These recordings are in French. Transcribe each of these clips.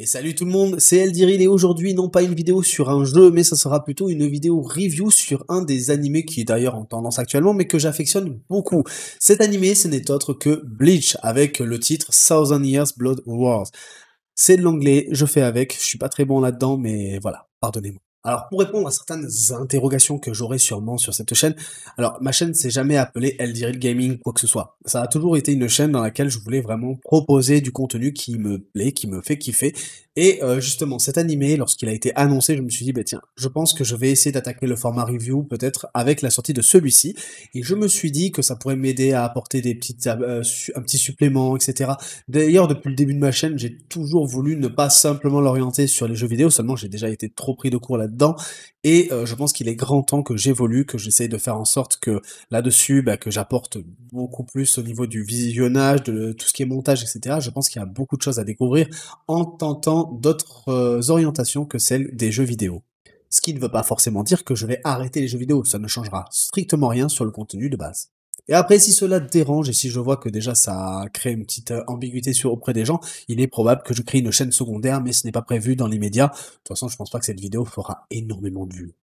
Et salut tout le monde, c'est Eldiril et aujourd'hui non pas une vidéo sur un jeu mais ça sera plutôt une vidéo review sur un des animés qui est d'ailleurs en tendance actuellement mais que j'affectionne beaucoup. Cet animé ce n'est autre que Bleach avec le titre Thousand Years Blood Wars. C'est de l'anglais, je fais avec, je suis pas très bon là-dedans mais voilà, pardonnez-moi. Alors pour répondre à certaines interrogations que j'aurai sûrement sur cette chaîne, alors ma chaîne s'est jamais appelée Eldiril Gaming quoi que ce soit. Ça a toujours été une chaîne dans laquelle je voulais vraiment proposer du contenu qui me plaît, qui me fait kiffer. Et euh, justement cet animé, lorsqu'il a été annoncé, je me suis dit bah tiens, je pense que je vais essayer d'attaquer le format review peut-être avec la sortie de celui-ci. Et je me suis dit que ça pourrait m'aider à apporter des petites euh, un petit supplément, etc. D'ailleurs depuis le début de ma chaîne, j'ai toujours voulu ne pas simplement l'orienter sur les jeux vidéo. Seulement j'ai déjà été trop pris de court là dedans et euh, je pense qu'il est grand temps que j'évolue, que j'essaye de faire en sorte que là-dessus, bah, que j'apporte beaucoup plus au niveau du visionnage, de tout ce qui est montage, etc. Je pense qu'il y a beaucoup de choses à découvrir en tentant d'autres euh, orientations que celles des jeux vidéo. Ce qui ne veut pas forcément dire que je vais arrêter les jeux vidéo, ça ne changera strictement rien sur le contenu de base. Et après, si cela te dérange et si je vois que déjà ça crée une petite euh, ambiguïté sur auprès des gens, il est probable que je crée une chaîne secondaire, mais ce n'est pas prévu dans médias. De toute façon, je pense pas que cette vidéo fera énormément de vues.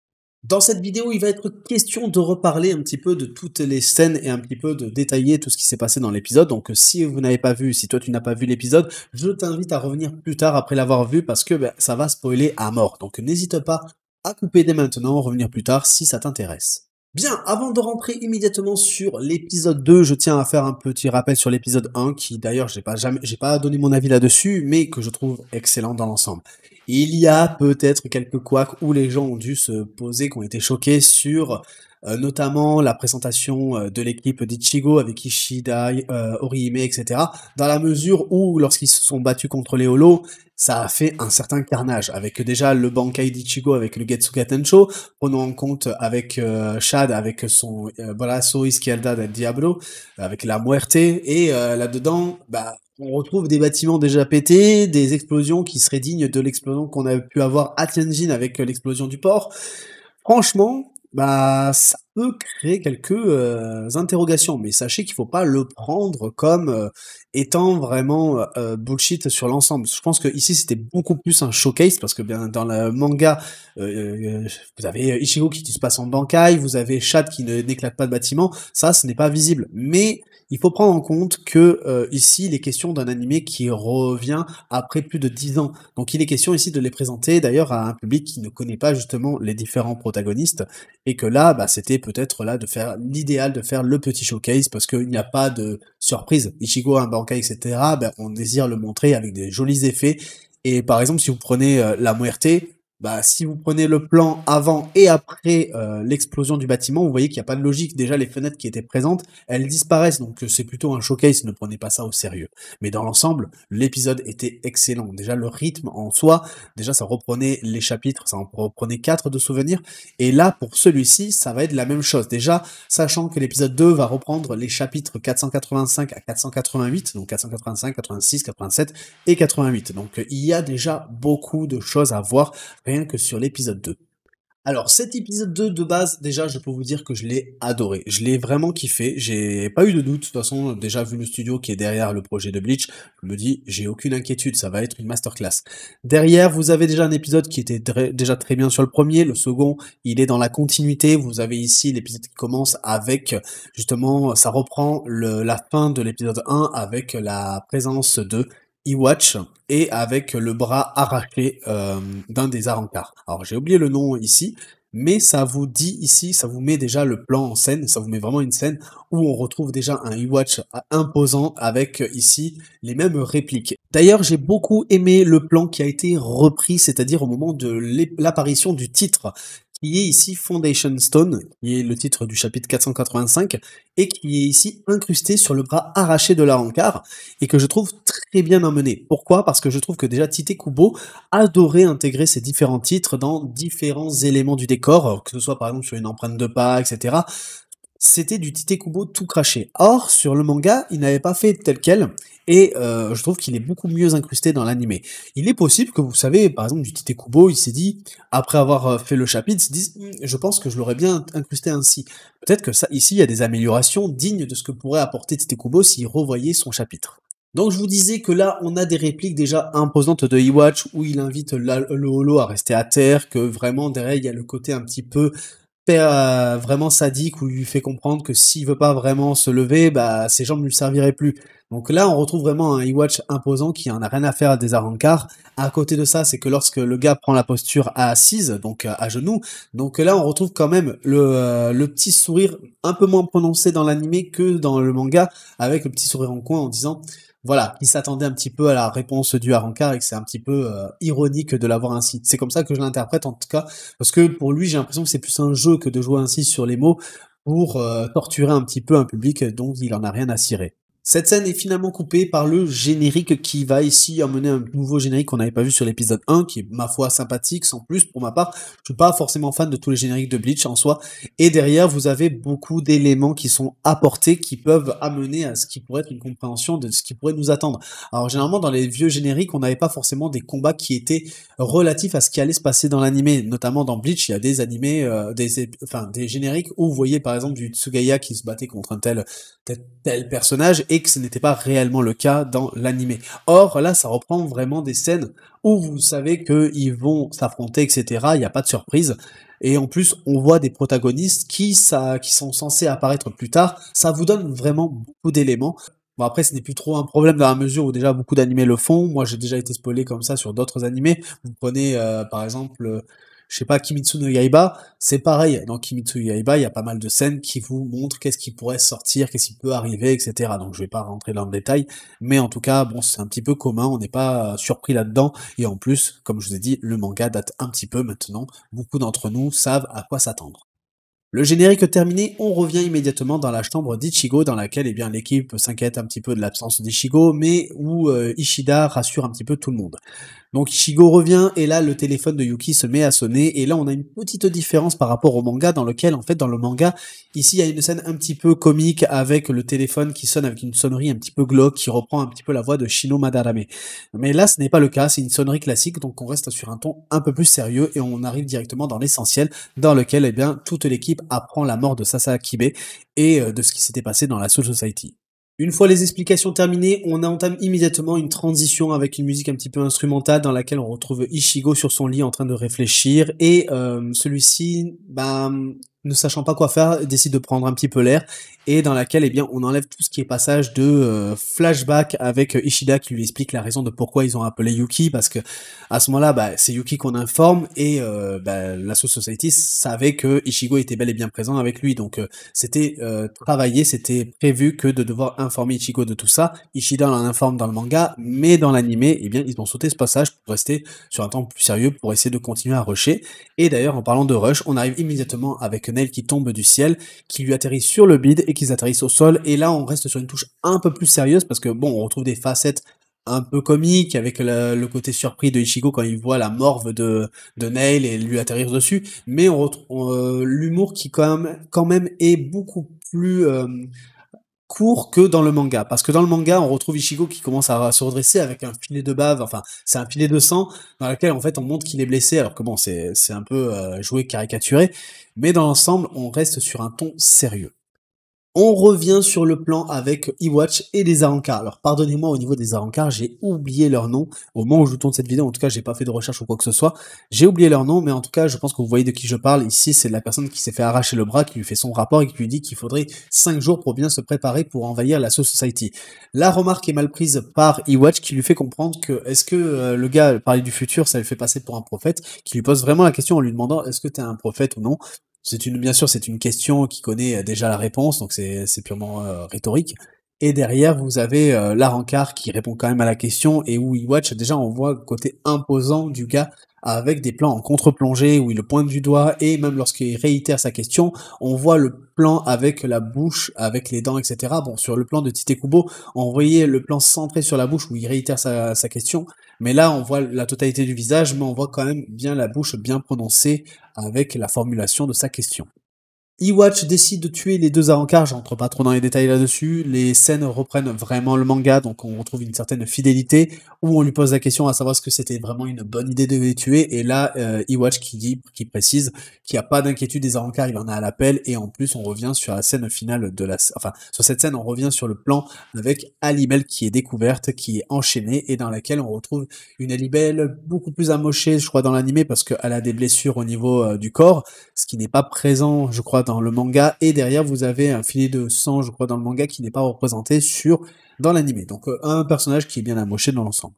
Dans cette vidéo, il va être question de reparler un petit peu de toutes les scènes et un petit peu de détailler tout ce qui s'est passé dans l'épisode. Donc si vous n'avez pas vu, si toi tu n'as pas vu l'épisode, je t'invite à revenir plus tard après l'avoir vu parce que ben, ça va spoiler à mort. Donc n'hésite pas à couper dès maintenant, revenir plus tard si ça t'intéresse. Bien, avant de rentrer immédiatement sur l'épisode 2, je tiens à faire un petit rappel sur l'épisode 1, qui d'ailleurs, j'ai pas jamais, j'ai pas donné mon avis là-dessus, mais que je trouve excellent dans l'ensemble. Il y a peut-être quelques couacs où les gens ont dû se poser, qui ont été choqués sur euh, notamment la présentation euh, de l'équipe d'Ichigo avec Ishida, euh, Orihime, etc. Dans la mesure où, lorsqu'ils se sont battus contre les Holo, ça a fait un certain carnage, avec déjà le Bankai d'Ichigo avec le Getsuga Tencho, prenons en compte avec euh, Shad, avec son euh, Brazo Izquierda del Diablo, avec la Muerte, et là-dedans, bah, on retrouve des bâtiments déjà pétés, des explosions qui seraient dignes de l'explosion qu'on a pu avoir à Tianjin avec l'explosion du port. Franchement, ます。peut créer quelques euh, interrogations, mais sachez qu'il ne faut pas le prendre comme euh, étant vraiment euh, bullshit sur l'ensemble. Je pense que ici c'était beaucoup plus un showcase parce que bien dans le manga, vous avez Ichigo qui se passe en bancaille, vous avez Chad qui ne n'éclate pas de bâtiment, ça ce n'est pas visible. Mais il faut prendre en compte que ici il est question d'un animé qui revient après plus de 10 ans. Donc il est question ici de les présenter d'ailleurs à un public qui ne connaît pas justement les différents protagonistes et que là bah, c'était peut-être là de faire l'idéal de faire le petit showcase parce qu'il n'y a pas de surprise. Ichigo, un banca, etc. Ben, on désire le montrer avec des jolis effets. Et par exemple, si vous prenez euh, la Muerte, bah, si vous prenez le plan avant et après euh, l'explosion du bâtiment, vous voyez qu'il n'y a pas de logique. Déjà, les fenêtres qui étaient présentes, elles disparaissent, donc euh, c'est plutôt un showcase, ne prenez pas ça au sérieux. Mais dans l'ensemble, l'épisode était excellent. Déjà, le rythme en soi, déjà, ça reprenait les chapitres, ça en reprenait quatre de souvenirs. Et là, pour celui-ci, ça va être la même chose. Déjà, sachant que l'épisode 2 va reprendre les chapitres 485 à 488, donc 485, 86, 87 et 88. Donc, euh, il y a déjà beaucoup de choses à voir rien que sur l'épisode 2. Alors cet épisode 2 de base, déjà je peux vous dire que je l'ai adoré, je l'ai vraiment kiffé, j'ai pas eu de doute, de toute façon déjà vu le studio qui est derrière le projet de Bleach, je me dis j'ai aucune inquiétude, ça va être une masterclass. Derrière vous avez déjà un épisode qui était déjà très bien sur le premier, le second il est dans la continuité, vous avez ici l'épisode qui commence avec justement ça reprend le, la fin de l'épisode 1 avec la présence de eWatch et avec le bras arraché euh, d'un des arancars. Alors j'ai oublié le nom ici, mais ça vous dit ici, ça vous met déjà le plan en scène, ça vous met vraiment une scène où on retrouve déjà un E-Watch imposant avec euh, ici les mêmes répliques. D'ailleurs, j'ai beaucoup aimé le plan qui a été repris, c'est-à-dire au moment de l'apparition du titre, qui est ici Foundation Stone, qui est le titre du chapitre 485, et qui est ici incrusté sur le bras arraché de la et que je trouve très bien emmené. Pourquoi Parce que je trouve que déjà Tite Kubo adorait intégrer ces différents titres dans différents éléments du décor, que ce soit par exemple sur une empreinte de pas, etc c'était du Tite Kubo tout craché. Or, sur le manga, il n'avait pas fait tel quel, et euh, je trouve qu'il est beaucoup mieux incrusté dans l'anime. Il est possible que vous savez, par exemple, du Tite Kubo, il s'est dit, après avoir euh, fait le chapitre, il se dit, hum, je pense que je l'aurais bien incrusté ainsi. Peut-être que ça, ici, il y a des améliorations dignes de ce que pourrait apporter Tite Kubo s'il revoyait son chapitre. Donc je vous disais que là, on a des répliques déjà imposantes de e où il invite le holo à rester à terre, que vraiment derrière, il y a le côté un petit peu euh, vraiment sadique où lui fait comprendre que s'il veut pas vraiment se lever, bah ses jambes ne lui serviraient plus. Donc là, on retrouve vraiment un e-watch imposant qui en a rien à faire à des arancars. À côté de ça, c'est que lorsque le gars prend la posture à assise, donc euh, à genoux, donc là, on retrouve quand même le, euh, le petit sourire un peu moins prononcé dans l'animé que dans le manga, avec le petit sourire en coin en disant voilà, il s'attendait un petit peu à la réponse du Arancar et que c'est un petit peu euh, ironique de l'avoir ainsi. C'est comme ça que je l'interprète en tout cas, parce que pour lui, j'ai l'impression que c'est plus un jeu que de jouer ainsi sur les mots pour euh, torturer un petit peu un public dont il en a rien à cirer. Cette scène est finalement coupée par le générique qui va ici emmener un nouveau générique qu'on n'avait pas vu sur l'épisode 1, qui est ma foi sympathique, sans plus pour ma part. Je suis pas forcément fan de tous les génériques de Bleach en soi. Et derrière, vous avez beaucoup d'éléments qui sont apportés, qui peuvent amener à ce qui pourrait être une compréhension de ce qui pourrait nous attendre. Alors généralement, dans les vieux génériques, on n'avait pas forcément des combats qui étaient relatifs à ce qui allait se passer dans l'animé. Notamment dans Bleach, il y a des animés, euh, des, enfin, des génériques où vous voyez par exemple du Tsugaya qui se battait contre un tel, tel, tel personnage. Et que ce n'était pas réellement le cas dans l'animé. Or, là, ça reprend vraiment des scènes où vous savez qu'ils vont s'affronter, etc. Il n'y a pas de surprise. Et en plus, on voit des protagonistes qui, ça, qui sont censés apparaître plus tard. Ça vous donne vraiment beaucoup d'éléments. Bon après ce n'est plus trop un problème dans la mesure où déjà beaucoup d'animés le font. Moi j'ai déjà été spoilé comme ça sur d'autres animés. Vous prenez euh, par exemple je sais pas, Kimitsu no Yaiba, c'est pareil. Dans Kimitsu no Yaiba, il y a pas mal de scènes qui vous montrent qu'est-ce qui pourrait sortir, qu'est-ce qui peut arriver, etc. Donc je vais pas rentrer dans le détail, mais en tout cas, bon, c'est un petit peu commun, on n'est pas euh, surpris là-dedans. Et en plus, comme je vous ai dit, le manga date un petit peu maintenant. Beaucoup d'entre nous savent à quoi s'attendre. Le générique terminé, on revient immédiatement dans la chambre d'Ichigo dans laquelle eh bien l'équipe s'inquiète un petit peu de l'absence d'Ichigo mais où euh, Ishida rassure un petit peu tout le monde. Donc Shigo revient et là le téléphone de Yuki se met à sonner et là on a une petite différence par rapport au manga dans lequel en fait dans le manga ici il y a une scène un petit peu comique avec le téléphone qui sonne avec une sonnerie un petit peu glauque qui reprend un petit peu la voix de Shino Madarame. Mais là ce n'est pas le cas, c'est une sonnerie classique donc on reste sur un ton un peu plus sérieux et on arrive directement dans l'essentiel dans lequel eh bien toute l'équipe apprend la mort de Sasa et euh, de ce qui s'était passé dans la Soul Society. Une fois les explications terminées, on entame immédiatement une transition avec une musique un petit peu instrumentale dans laquelle on retrouve Ichigo sur son lit en train de réfléchir et euh, celui-ci bah, ne sachant pas quoi faire, décide de prendre un petit peu l'air et dans laquelle, eh bien, on enlève tout ce qui est passage de euh, flashback avec euh, Ishida qui lui explique la raison de pourquoi ils ont appelé Yuki parce que à ce moment-là, bah, c'est Yuki qu'on informe et euh, bah, la Soul Society savait que Ishigo était bel et bien présent avec lui, donc c'était travaillé, c'était prévu que de devoir informer Ichigo de tout ça. Ishida l'en informe dans le manga, mais dans l'animé, eh bien, ils ont sauté ce passage pour rester sur un temps plus sérieux pour essayer de continuer à rusher. Et d'ailleurs, en parlant de rush, on arrive immédiatement avec Nail qui tombe du ciel, qui lui atterrissent sur le bide et qui atterrissent au sol. Et là, on reste sur une touche un peu plus sérieuse parce que bon, on retrouve des facettes un peu comiques, avec le, côté surpris de Ichigo quand il voit la morve de, de Nail et lui atterrir dessus, mais on retrouve euh, l'humour qui quand même, est beaucoup plus euh, court que dans le manga. Parce que dans le manga, on retrouve Ichigo qui commence à se redresser avec un filet de bave, enfin, c'est un filet de sang dans lequel, en fait, on montre qu'il est blessé. Alors que bon, c'est un peu euh, joué, caricaturé. Mais dans l'ensemble, on reste sur un ton sérieux. On revient sur le plan avec Iwatch et les Arancars. Alors pardonnez-moi au niveau des Arancars, j'ai oublié leur nom au moment où je tourne cette vidéo. En tout cas, j'ai pas fait de recherche ou quoi que ce soit. J'ai oublié leur nom, mais en tout cas, je pense que vous voyez de qui je parle. Ici, c'est la personne qui s'est fait arracher le bras, qui lui fait son rapport et qui lui dit qu'il faudrait 5 jours pour bien se préparer pour envahir la Soul Society. La remarque est mal prise par Iwatch qui lui fait comprendre que est-ce que euh, le gars parler du futur, ça lui fait passer pour un prophète, qui lui pose vraiment la question en lui demandant est-ce que tu es un prophète ou non c'est une, bien sûr, c'est une question qui connaît euh, déjà la réponse, donc c'est purement euh, rhétorique. Et derrière, vous avez euh, la qui répond quand même à la question et où il watch déjà, on voit le côté imposant du gars avec des plans en contre-plongée où il le pointe du doigt et même lorsqu'il réitère sa question, on voit le plan avec la bouche, avec les dents, etc. Bon, sur le plan de Tite Kubo, on voyait le plan centré sur la bouche où il réitère sa question, mais là, on voit la totalité du visage, mais on voit quand même bien la bouche bien prononcée avec la formulation de sa question. E-Watch décide de tuer les deux Arancars, j'entre pas trop dans les détails là-dessus, les scènes reprennent vraiment le manga, donc on retrouve une certaine fidélité, où on lui pose la question à savoir ce que c'était vraiment une bonne idée de les tuer, et là, euh, watch qui dit, qui précise, qu'il n'y a pas d'inquiétude des Arancars, il en a à l'appel, et en plus on revient sur la scène finale de la, enfin, sur cette scène, on revient sur le plan avec Alibel qui est découverte, qui est enchaînée, et dans laquelle on retrouve une Alibel beaucoup plus amochée, je crois, dans l'animé, parce qu'elle a des blessures au niveau euh, du corps, ce qui n'est pas présent, je crois, dans le manga, et derrière vous avez un filet de sang, je crois, dans le manga qui n'est pas représenté sur dans l'animé. Donc euh, un personnage qui est bien amoché dans l'ensemble.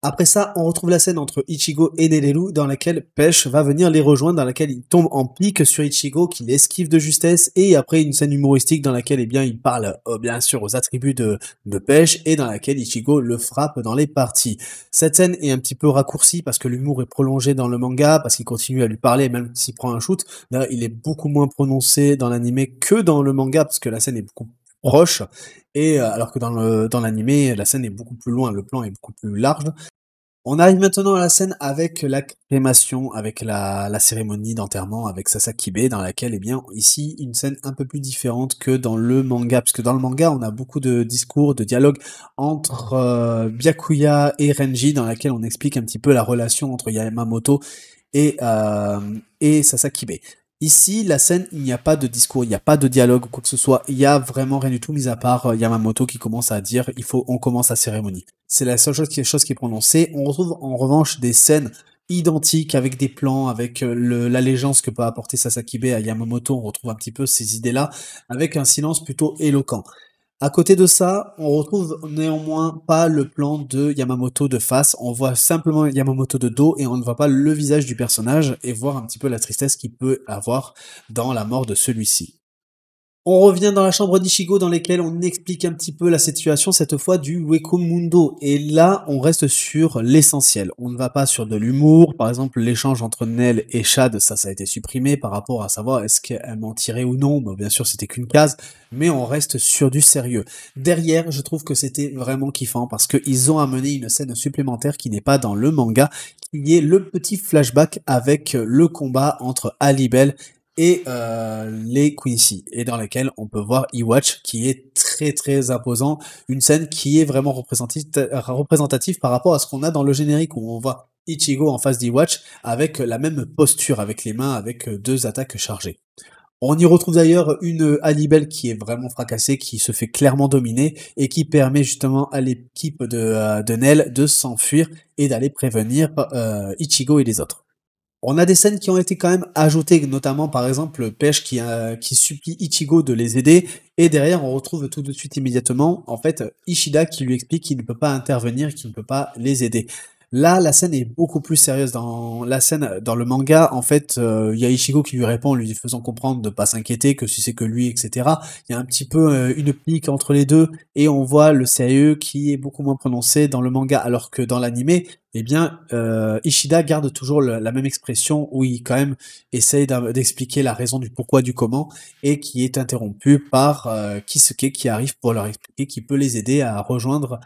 Après ça, on retrouve la scène entre Ichigo et Nelelu dans laquelle Pesh va venir les rejoindre, dans laquelle il tombe en pique sur Ichigo qui l'esquive de justesse et après une scène humoristique dans laquelle eh bien il parle euh, bien sûr aux attributs de, de et dans laquelle Ichigo le frappe dans les parties. Cette scène est un petit peu raccourcie parce que l'humour est prolongé dans le manga, parce qu'il continue à lui parler même s'il prend un shoot. Là, il est beaucoup moins prononcé dans l'anime que dans le manga parce que la scène est beaucoup Roche, Et euh, alors que dans le dans l'animé, la scène est beaucoup plus loin, le plan est beaucoup plus large. On arrive maintenant à la scène avec la crémation, avec la, la cérémonie d'enterrement avec Sasakibe, dans laquelle, eh bien, ici, une scène un peu plus différente que dans le manga, puisque dans le manga, on a beaucoup de discours, de dialogues entre euh, Byakuya et Renji, dans laquelle on explique un petit peu la relation entre Yamamoto et, euh, et Sasakibe. Ici, la scène, il n'y a pas de discours, il n'y a pas de dialogue quoi que ce soit. Il y a vraiment rien du tout, mis à part euh, Yamamoto qui commence à dire il faut, on commence la cérémonie. C'est la seule chose qui, chose qui est prononcée. On retrouve en revanche des scènes identiques avec des plans, avec euh, l'allégeance que peut apporter Sasakibe à Yamamoto. On retrouve un petit peu ces idées-là avec un silence plutôt éloquent. À côté de ça, on retrouve néanmoins pas le plan de Yamamoto de face, on voit simplement Yamamoto de dos et on ne voit pas le visage du personnage et voir un petit peu la tristesse qu'il peut avoir dans la mort de celui-ci. On revient dans la chambre d'Ichigo dans lesquelles on explique un petit peu la situation cette fois du Weko Mundo. Et là, on reste sur l'essentiel. On ne va pas sur de l'humour. Par exemple, l'échange entre Nell et Chad, ça, ça a été supprimé par rapport à savoir est-ce qu'elle tirait ou non. bien sûr, c'était qu'une case, mais on reste sur du sérieux. Derrière, je trouve que c'était vraiment kiffant parce qu'ils ont amené une scène supplémentaire qui n'est pas dans le manga, qui est le petit flashback avec le combat entre Alibel et euh, les Quincy, et dans laquelle on peut voir E-Watch qui est très très imposant, une scène qui est vraiment représentative, par rapport à ce qu'on a dans le générique où on voit Ichigo en face d'E-Watch avec la même posture, avec les mains, avec euh, deux attaques chargées. On y retrouve d'ailleurs une Hannibal qui est vraiment fracassée, qui se fait clairement dominer et qui permet justement à l'équipe de, euh, de Nell de s'enfuir et d'aller prévenir Ichigo et les autres. On a des scènes qui ont été quand même ajoutées, notamment par exemple Pêche qui, euh, qui supplie Ichigo de les aider, et derrière on retrouve tout de suite immédiatement en fait Ishida qui lui explique qu'il ne peut pas intervenir, qu'il ne peut pas les aider. Là, la scène est beaucoup plus sérieuse dans la scène euh, dans le manga. En fait, euh, il y a Ichigo qui lui répond, lui faisant comprendre de pas s'inquiéter que si c'est que lui, etc. Il y a un petit peu euh, une pique entre les deux et on voit le sérieux qui est beaucoup moins prononcé dans le manga, alors que dans l'anime, eh bien, Ishida garde toujours la même expression où il quand même essaye d'expliquer la raison du pourquoi, du comment, et qui est interrompu par Kisuke qui arrive pour leur expliquer, qui peut les aider à rejoindre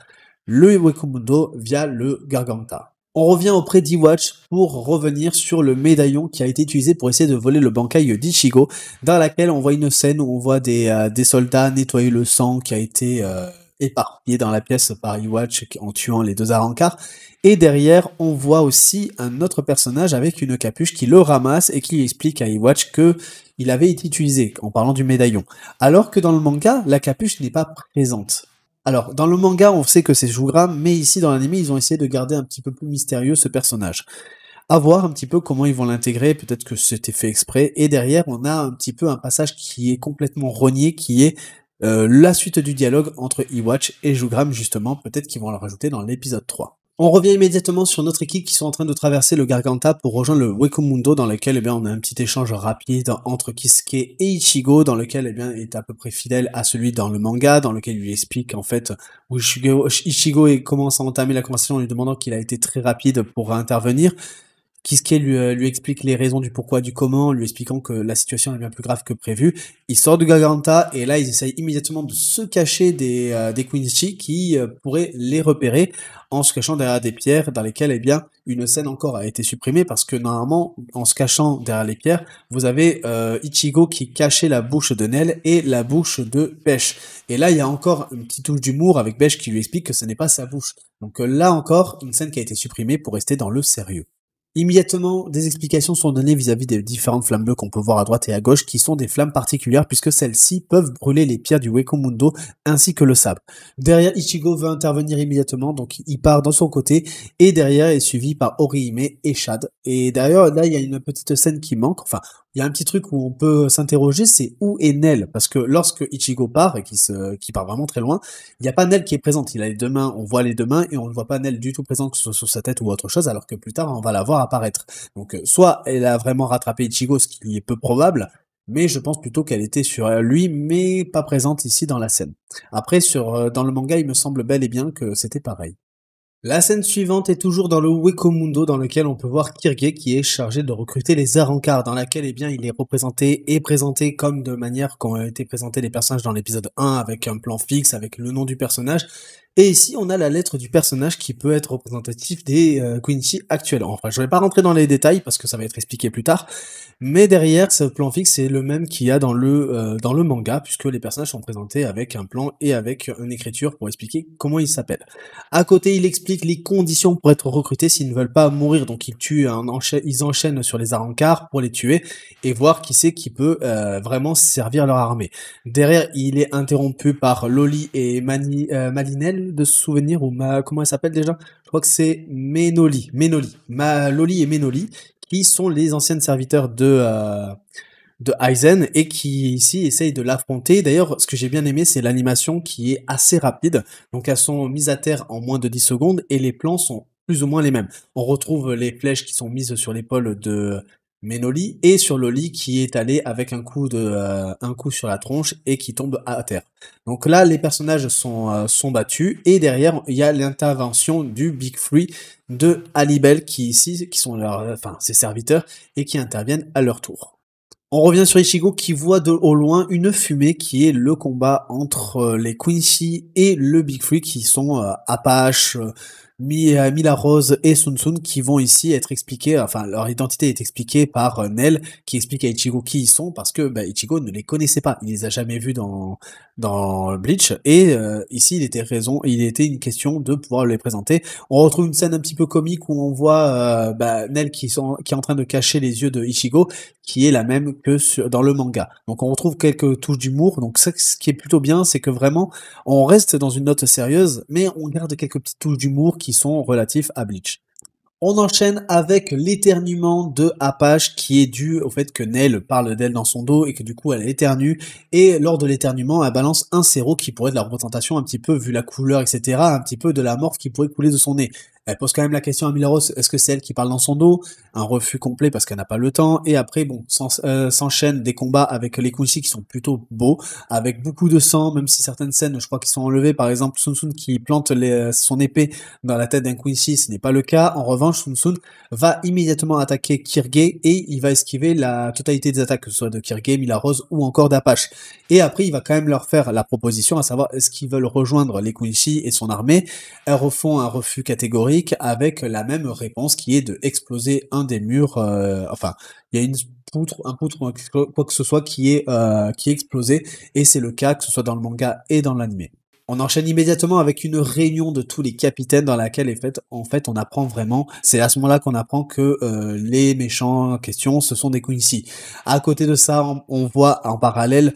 le via le Garganta. On revient auprès d'Iwatch pour revenir sur le médaillon qui a été utilisé pour essayer de voler le bancaille d'Ichigo, dans laquelle on voit une scène où on voit des, euh, soldats nettoyer le sang qui a été euh, éparpillé dans la pièce par E-Watch en tuant les deux arancars. Et derrière, on voit aussi un autre personnage avec une capuche qui le ramasse et qui explique à Iwatch que il avait été utilisé en parlant du médaillon. Alors que dans le manga, la capuche n'est pas présente. Alors, dans le manga, on sait que c'est Jougram mais ici, dans l'anime, ils ont essayé de garder un petit peu plus mystérieux ce personnage. À voir un petit peu comment ils vont l'intégrer, peut-être que c'était fait exprès. Et derrière, on a un petit peu un passage qui est complètement rogné, qui est euh, la suite du dialogue entre Iwatch et Jougram justement. Peut-être qu'ils vont le rajouter dans l'épisode 3. On revient immédiatement sur notre équipe qui sont en train de traverser le Garganta pour rejoindre le Wekomundo dans lequel eh bien, on a un petit échange rapide entre Kisuke et Ichigo dans lequel eh bien, est à peu près fidèle à celui dans le manga dans lequel il lui explique en fait où Ichigo, Ichigo commence à entamer la conversation en lui demandant qu'il a été très rapide pour intervenir Kiske lui, euh, lui explique les raisons du pourquoi, du comment, lui expliquant que la situation est bien plus grave que prévu. Il sort de Garganta et là, ils essayent immédiatement de se cacher des, euh, des Quincy qui euh, pourraient les repérer en se cachant derrière des pierres dans lesquelles, eh bien, une scène encore a été supprimée parce que normalement, en se cachant derrière les pierres, vous avez Ichigo qui cachait la bouche de Nel et la bouche de Pêche. Et là, il y a encore une petite touche d'humour avec Pêche qui lui explique que ce n'est pas sa bouche. Donc là encore, une scène qui a été supprimée pour rester dans le sérieux. Immédiatement, des explications sont données vis-à-vis des différentes flammes bleues qu'on peut voir à droite et à gauche, qui sont des flammes particulières puisque celles-ci peuvent brûler les pierres du Wekomundo ainsi que le sable. Derrière, Ichigo veut intervenir immédiatement, donc il part dans son côté, et derrière est suivi par Orihime et Shad. Et d'ailleurs, là, il y a une petite scène qui manque, enfin, il y a un petit truc où on peut s'interroger, c'est où est Nel Parce que lorsque Ichigo part et qui se, qui part vraiment très loin, il n'y a pas Nel qui est présente. Il a les deux mains, on voit les deux mains et on ne voit pas Nel du tout présente, sur sa tête ou autre chose, alors que plus tard on va la voir apparaître. Donc euh, soit elle a vraiment rattrapé Ichigo, ce qui est peu probable, mais je pense plutôt qu'elle était sur euh, lui, mais pas présente ici dans la scène. Après, sur euh, dans le manga, il me semble bel et bien que c'était pareil. La scène suivante est toujours dans le Weko Mundo dans lequel on peut voir Kirge qui est chargé de recruter les Arancars dans laquelle eh bien il est représenté et présenté comme de manière qu'ont été présentés les personnages dans l'épisode 1 avec un plan fixe avec le nom du personnage et ici, on a la lettre du personnage qui peut être représentatif des euh, Quincy actuels. Enfin, je ne vais pas rentrer dans les détails parce que ça va être expliqué plus tard, mais derrière, ce plan fixe c'est le même qu'il y a dans le, euh, dans le manga, puisque les personnages sont présentés avec un plan et avec une écriture pour expliquer comment ils s'appellent. À côté, il explique les conditions pour être recrutés s'ils ne veulent pas mourir, donc ils tuent, ils enchaînent sur les arancars pour les tuer et voir qui c'est qui peut euh, vraiment servir leur armée. Derrière, il est interrompu par Loli et Mani Malinel, de souvenir, ou ma, comment elle s'appelle déjà Je crois que c'est Menoli. Menoli. Maloli et Menoli, qui sont les anciennes serviteurs de, euh, de Aizen et qui ici essayent de l'affronter. D'ailleurs, ce que j'ai bien aimé, c'est l'animation qui est assez rapide. Donc elles sont mises à terre en moins de 10 secondes et les plans sont plus ou moins les mêmes. On retrouve les flèches qui sont mises sur l'épaule de Menoli et sur Loli qui est allé avec un coup de euh, un coup sur la tronche et qui tombe à terre. Donc là les personnages sont euh, sont battus et derrière il y a l'intervention du Big Free de Alibel qui ici qui sont leurs euh, enfin ses serviteurs et qui interviennent à leur tour. On revient sur Ichigo qui voit de au loin une fumée qui est le combat entre les Quincy et le Big Free qui sont euh, Apache euh, Mila, Rose et Sun Sun qui vont ici être expliqués, enfin leur identité est expliquée par euh, Nell qui explique à Ichigo qui ils sont parce que bah, Ichigo ne les connaissait pas, il les a jamais vus dans dans Bleach et euh, ici il était raison, il était une question de pouvoir les présenter. On retrouve une scène un petit peu comique où on voit euh, bah, Nell qui sont qui est en train de cacher les yeux de Ichigo qui est la même que dans le manga. Donc on retrouve quelques touches d'humour. Donc ce qui est plutôt bien, c'est que vraiment on reste dans une note sérieuse, mais on garde quelques petites touches d'humour qui sont relatifs à Bleach. On enchaîne avec l'éternuement de Apache qui est dû au fait que Nell parle d'elle dans son dos et que du coup elle éternue. Et lors de l'éternuement, elle balance un séro qui pourrait être la représentation un petit peu, vu la couleur, etc., un petit peu de la morphe qui pourrait couler de son nez. Elle pose quand même la question à Milaros, est-ce que c'est elle qui parle dans son dos Un refus complet parce qu'elle n'a pas le temps. Et après, bon, euh, s'enchaînent des combats avec les Kunshi qui sont plutôt beaux, avec beaucoup de sang, même si certaines scènes, je crois, qu'ils sont enlevées. Par exemple, Sun Sun qui plante son épée dans la tête d'un Quincy ce n'est pas le cas. En revanche, Sun Sun va immédiatement attaquer Kirge et il va esquiver la totalité des attaques, que ce soit de Kirge, Milaros ou encore d'Apache. Et après, il va quand même leur faire la proposition, à savoir est-ce qu'ils veulent rejoindre les Kunshi et son armée. Elles refont un refus catégorique avec la même réponse qui est de exploser un des murs. Euh, enfin, il y a une poutre, un poutre quoi que ce soit qui est euh, qui est explosé et c'est le cas que ce soit dans le manga et dans l'anime. On enchaîne immédiatement avec une réunion de tous les capitaines dans laquelle est fait, en fait on apprend vraiment, c'est à ce moment-là qu'on apprend que euh, les méchants en question ce sont des Quincy. À côté de ça, on voit en parallèle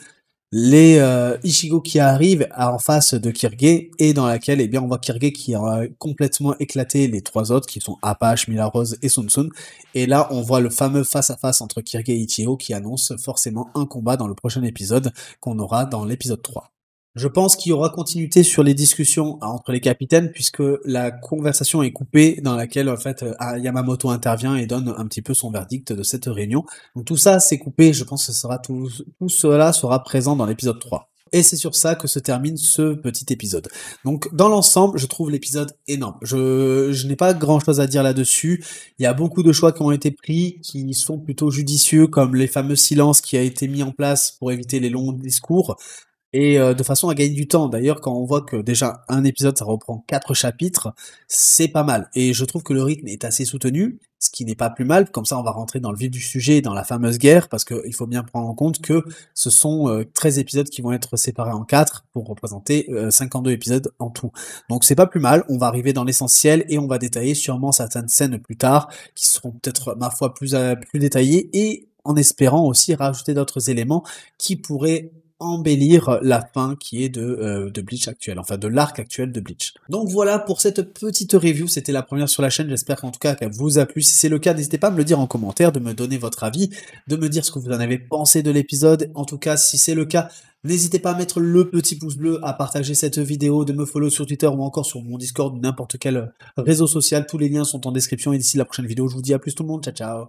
les euh, Ichigo qui arrivent en face de Kirge et dans laquelle eh bien on voit Kirge qui a euh, complètement éclaté les trois autres qui sont Apache, Rose et Sunsun et là on voit le fameux face à face entre Kirge et Ichigo qui annonce forcément un combat dans le prochain épisode qu'on aura dans l'épisode 3. Je pense qu'il y aura continuité sur les discussions ah, entre les capitaines puisque la conversation est coupée dans laquelle en fait euh, ah, Yamamoto intervient et donne un petit peu son verdict de cette réunion. Donc tout ça c'est coupé, je pense que tout, cela sera présent dans l'épisode 3. Et c'est sur ça que se termine ce petit épisode. Donc dans l'ensemble, je trouve l'épisode énorme. Je, je n'ai pas grand-chose à dire là-dessus. Il y a beaucoup de choix qui ont été pris, qui sont plutôt judicieux, comme les fameux silences qui a été mis en place pour éviter les longs discours et euh, de façon à gagner du temps. D'ailleurs, quand on voit que déjà un épisode, ça reprend quatre chapitres, c'est pas mal. Et je trouve que le rythme est assez soutenu, ce qui n'est pas plus mal. Comme ça, on va rentrer dans le vif du sujet, dans la fameuse guerre, parce qu'il faut bien prendre en compte que ce sont 13 euh, épisodes qui vont être séparés en quatre pour représenter 52 euh, épisodes en tout. Donc c'est pas plus mal, on va arriver dans l'essentiel et on va détailler sûrement certaines scènes plus tard, qui seront peut-être, ma foi, plus, plus détaillées et en espérant aussi rajouter d'autres éléments qui pourraient embellir la fin qui est de, euh, de Bleach actuel, enfin de l'arc actuel de Bleach. Donc voilà pour cette petite review, c'était la première sur la chaîne, j'espère qu'en tout cas qu'elle vous a plu. Si c'est le cas, n'hésitez pas à me le dire en commentaire, de me donner votre avis, de me dire ce que vous en avez pensé de l'épisode. En tout cas, si c'est le cas, N'hésitez pas à mettre le petit pouce bleu, à partager cette vidéo, de me follow sur Twitter ou encore sur mon Discord ou n'importe quel réseau social. Tous les liens sont en description et d'ici la prochaine vidéo, je vous dis à plus tout le monde. Ciao ciao